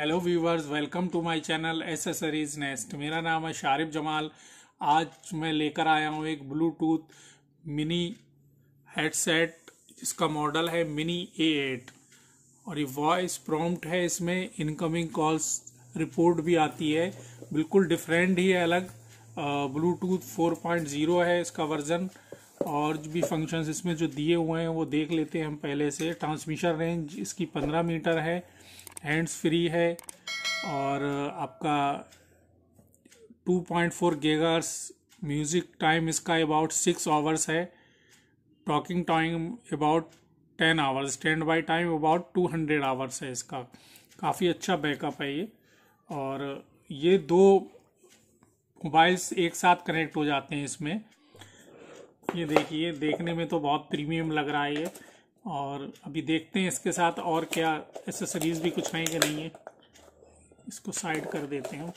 hello viewers welcome to my channel accessories nest मेरा नाम है शारिफ जमाल आज मैं लेकर आया हूँ एक ब्लूटूथ मिनी हेडसेट जिसका मॉडल है मिनी ए एट और ये वॉइस प्रॉम्प्ट है इसमें इनकमिंग कॉल्स रिपोर्ट भी आती है बिल्कुल डिफरेंट ही है अलग ब्लूटूथ 4.0 है इसका वर्जन और भी फंक्शंस इसमें जो दिए हुए हैं वो देख लेते हैं हम पहले से ट्रांसमिशन रेंज इसकी 15 मीटर है हैंड्स फ्री है और आपका 2.4 पॉइंट गेगार्स म्यूज़िक टाइम इसका अबाउट सिक्स आवर्स है talking time about ten hours standby time about two hundred hours है इसका काफ़ी अच्छा बैकअप है ये और ये दो मोबाइल्स एक साथ कनेक्ट हो जाते हैं इसमें ये देखिए देखने में तो बहुत प्रीमियम लग रहा है ये और अभी देखते हैं इसके साथ और क्या एसेसरीज भी कुछ हैं कि नहीं है इसको साइड कर देते हैं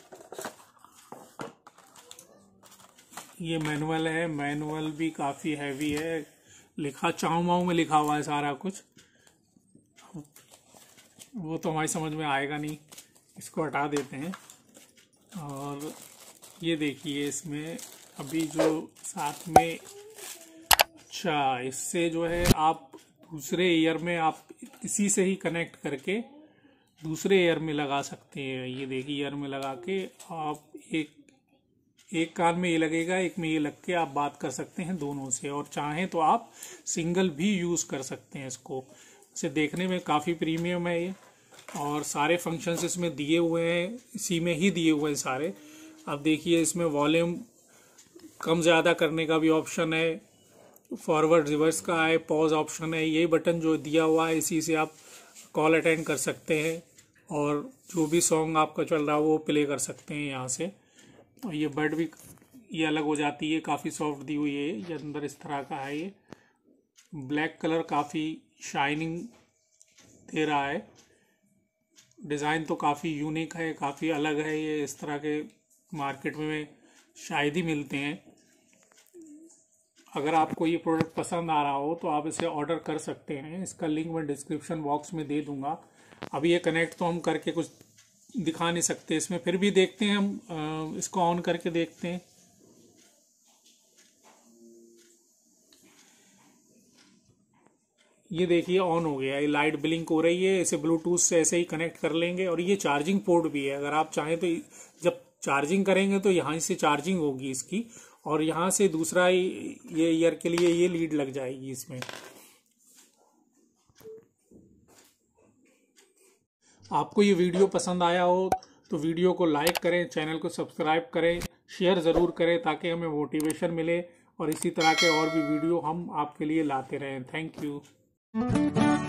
ये मैनुअल है मैनुअल भी काफ़ी हैवी है लिखा चाऊ माऊ में लिखा हुआ है सारा कुछ वो तो हमारी समझ में आएगा नहीं इसको हटा देते हैं और ये देखिए इसमें अभी जो साथ में अच्छा इससे जो है आप दूसरे ईयर में आप इसी से ही कनेक्ट करके दूसरे ईयर में लगा सकते हैं ये देखिए ईयर में लगा के आप एक एक कान में ये लगेगा एक में ये लग के आप बात कर सकते हैं दोनों से और चाहें तो आप सिंगल भी यूज़ कर सकते हैं इसको इसे देखने में काफ़ी प्रीमियम है ये और सारे फंक्शंस इसमें दिए हुए हैं इसी में ही दिए हुए हैं सारे अब देखिए इसमें वॉल्यूम कम ज़्यादा करने का भी ऑप्शन है फॉरवर्ड रिवर्स का है पॉज ऑप्शन है ये बटन जो दिया हुआ है इसी से आप कॉल अटेंड कर सकते हैं और जो भी सॉन्ग आपका चल रहा है वो प्ले कर सकते हैं यहाँ से और ये बर्ड भी ये अलग हो जाती है काफ़ी सॉफ्ट दी हुई है ये अंदर इस तरह का है ये ब्लैक कलर काफ़ी शाइनिंग दे रहा है डिज़ाइन तो काफ़ी यूनिक है काफ़ी अलग है ये इस तरह के मार्केट में शायद ही मिलते हैं अगर आपको ये प्रोडक्ट पसंद आ रहा हो तो आप इसे ऑर्डर कर सकते हैं इसका लिंक मैं डिस्क्रिप्शन बॉक्स में दे दूंगा अभी ये कनेक्ट तो हम करके कुछ दिखा नहीं सकते इसमें फिर भी देखते हैं हम इसको ऑन करके देखते हैं ये देखिए ऑन हो गया ये लाइट ब्लिंक हो रही है इसे ब्लूटूथ से ऐसे ही कनेक्ट कर लेंगे और ये चार्जिंग पोर्ट भी है अगर आप चाहें तो जब चार्जिंग करेंगे तो यहाँ से चार्जिंग होगी इसकी और यहाँ से दूसरा ये ईयर के लिए ये लीड लग जाएगी इसमें आपको ये वीडियो पसंद आया हो तो वीडियो को लाइक करें चैनल को सब्सक्राइब करें शेयर ज़रूर करें ताकि हमें मोटिवेशन मिले और इसी तरह के और भी वीडियो हम आपके लिए लाते रहें थैंक यू